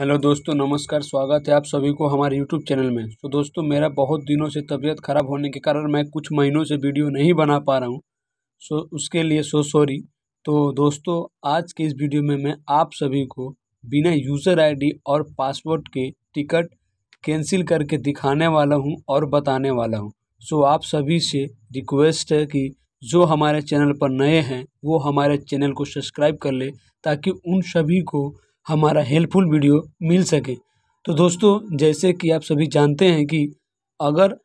Hello दोस्तों नमस्कार स्वागत है आप सभी को हमारे यूट्यूब चैनल में तो दोस्तों मेरा बहुत दिनों से तबीयत ख़राब होने के कारण मैं कुछ महीनों से वीडियो नहीं बना पा रहा हूँ सो उसके लिए सो सॉरी तो दोस्तों आज के इस वीडियो में मैं आप सभी को बिना यूज़र आईडी और पासवर्ड के टिकट कैंसिल करके दिखाने वाला हूँ और बताने वाला हूँ सो आप सभी से रिक्वेस्ट है कि जो हमारे चैनल पर नए हैं वो हमारे चैनल को सब्सक्राइब कर ले ताकि उन सभी को हमारा हेल्पफुल वीडियो मिल सके तो दोस्तों जैसे कि आप सभी जानते हैं कि अगर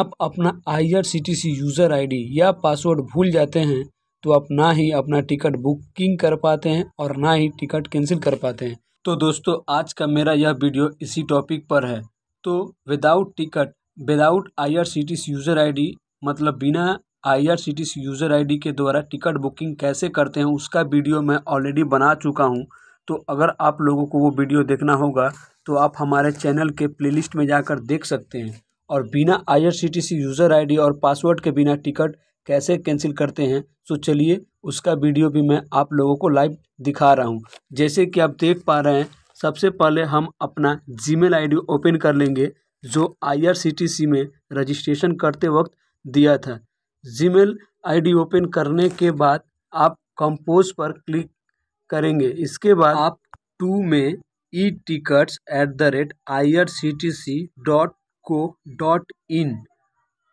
आप अपना I R C T C user ID या पासवर्ड भूल जाते हैं तो आप ना ही अपना टिकट बुकिंग कर पाते हैं और ना ही टिकट कैंसिल कर पाते हैं तो दोस्तों आज का मेरा यह वीडियो इसी टॉपिक पर है तो without ticket without I R C T C user I D मतलब बिना I R C T C user I D के द्वारा टिकट बुकिंग कैसे करते हैं उसका वीडियो मैं ऑलरेडी बना चुका हूँ तो अगर आप लोगों को वो वीडियो देखना होगा तो आप हमारे चैनल के प्लेलिस्ट में जाकर देख सकते हैं और बिना आईआरसीटीसी यूज़र आईडी और पासवर्ड के बिना टिकट कैसे कैंसिल करते हैं तो चलिए उसका वीडियो भी मैं आप लोगों को लाइव दिखा रहा हूँ जैसे कि आप देख पा रहे हैं सबसे पहले हम अपना जी मेल ओपन कर लेंगे जो आई में रजिस्ट्रेशन करते वक्त दिया था जी मेल ओपन करने के बाद आप कंपोज पर क्लिक करेंगे इसके बाद आप टू में e tickets at the rate I R C T C dot co dot in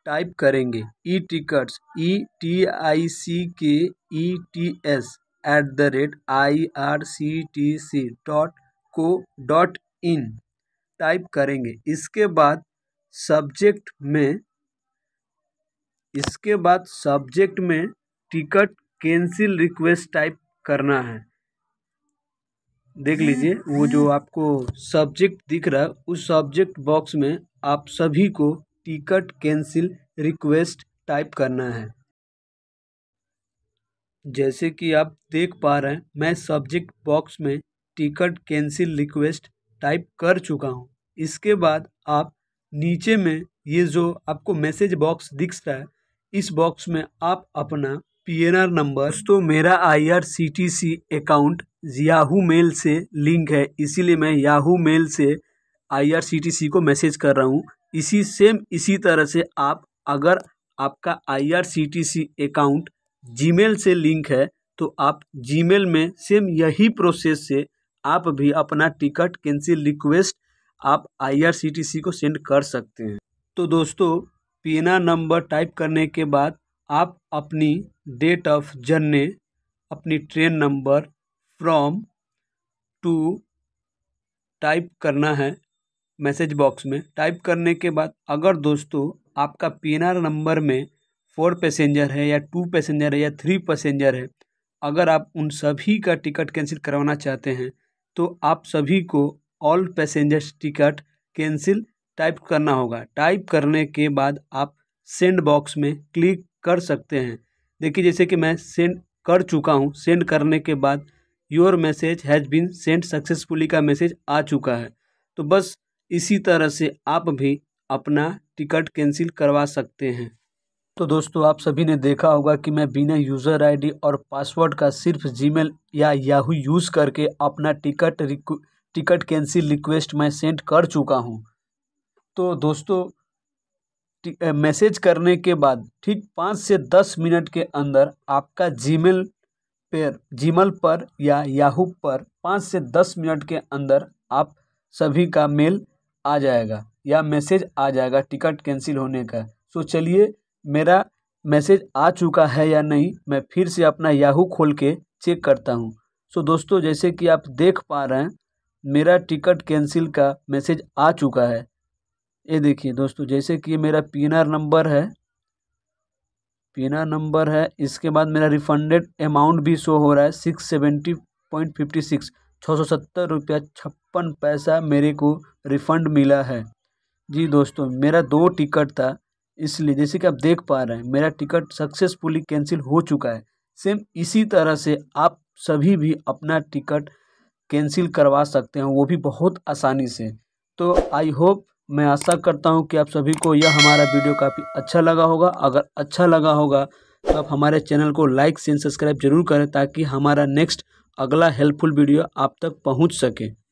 type करेंगे e tickets e T I C K E T S at the rate I R C T C dot co dot in type करेंगे इसके बाद subject में इसके बाद subject में ticket cancel request type करना है देख लीजिए वो जो हम्म। आपको सब्जेक्ट दिख रहा है उस सब्जेक्ट बॉक्स में आप सभी को टिकट कैंसिल रिक्वेस्ट टाइप करना है जैसे कि आप देख पा रहे हैं मैं सब्जेक्ट बॉक्स में टिकट कैंसिल रिक्वेस्ट टाइप कर चुका हूँ इसके बाद आप नीचे में ये जो आपको मैसेज बॉक्स दिख रहा है इस बॉक्स में आप अपना पी एन आर नंबर तो मेरा I R C T C account Yahoo mail से लिंक है इसीलिए मैं याहू मेल से आई आर सी टी सी को मैसेज कर रहा हूँ इसी सेम इसी तरह से आप अगर आपका I R C T C account Gmail से लिंक है तो आप जी मेल में सेम यही प्रोसेस से आप भी अपना टिकट कैंसिल रिक्वेस्ट आप आई आर सी टी सी को सेंड कर सकते हैं तो दोस्तों आर नंबर टाइप करने के बाद आप अपनी डेट ऑफ जर्नी अपनी train number from to type करना है मैसेज बॉक्स में टाइप करने के बाद अगर दोस्तों आपका पी नंबर में फोर पैसेंजर है या टू पैसेंजर है या थ्री पैसेंजर है अगर आप उन सभी का टिकट कैंसिल करवाना चाहते हैं तो आप सभी को all passengers ticket cancel type करना होगा टाइप करने के बाद आप सेंड बॉक्स में क्लिक कर सकते हैं देखिए जैसे कि मैं सेंड कर चुका हूँ सेंड करने के बाद your message has been send successfully का मैसेज आ चुका है तो बस इसी तरह से आप भी अपना टिकट कैंसिल करवा सकते हैं तो दोस्तों आप सभी ने देखा होगा कि मैं बिना यूज़र आईडी और पासवर्ड का सिर्फ जीमेल या याहू यूज़ करके अपना टिकट टिकट कैंसिल रिक्वेस्ट मैं सेंड कर चुका हूँ तो दोस्तों मैसेज करने के बाद ठीक पाँच से दस मिनट के अंदर आपका जीमेल पर जीमेल पर या याहू पर पाँच से दस मिनट के अंदर आप सभी का मेल आ जाएगा या मैसेज आ जाएगा टिकट कैंसिल होने का सो चलिए मेरा मैसेज आ चुका है या नहीं मैं फिर से अपना याहू खोल के चेक करता हूँ सो दोस्तों जैसे कि आप देख पा रहे हैं मेरा टिकट कैंसिल का मैसेज आ चुका है ये देखिए दोस्तों जैसे कि मेरा पी नंबर है पी नंबर है इसके बाद मेरा रिफंडेड अमाउंट भी शो हो रहा है six seventy point fifty six छः सौ सत्तर रुपया छप्पन पैसा मेरे को रिफंड मिला है जी दोस्तों मेरा दो टिकट था इसलिए जैसे कि आप देख पा रहे हैं मेरा टिकट सक्सेसफुली कैंसिल हो चुका है सेम इसी तरह से आप सभी भी अपना टिकट कैंसिल करवा सकते हैं वो भी बहुत आसानी से तो आई होप मैं आशा करता हूँ कि आप सभी को यह हमारा वीडियो काफ़ी अच्छा लगा होगा अगर अच्छा लगा होगा तो आप हमारे चैनल को लाइक से सब्सक्राइब जरूर करें ताकि हमारा नेक्स्ट अगला हेल्पफुल वीडियो आप तक पहुँच सके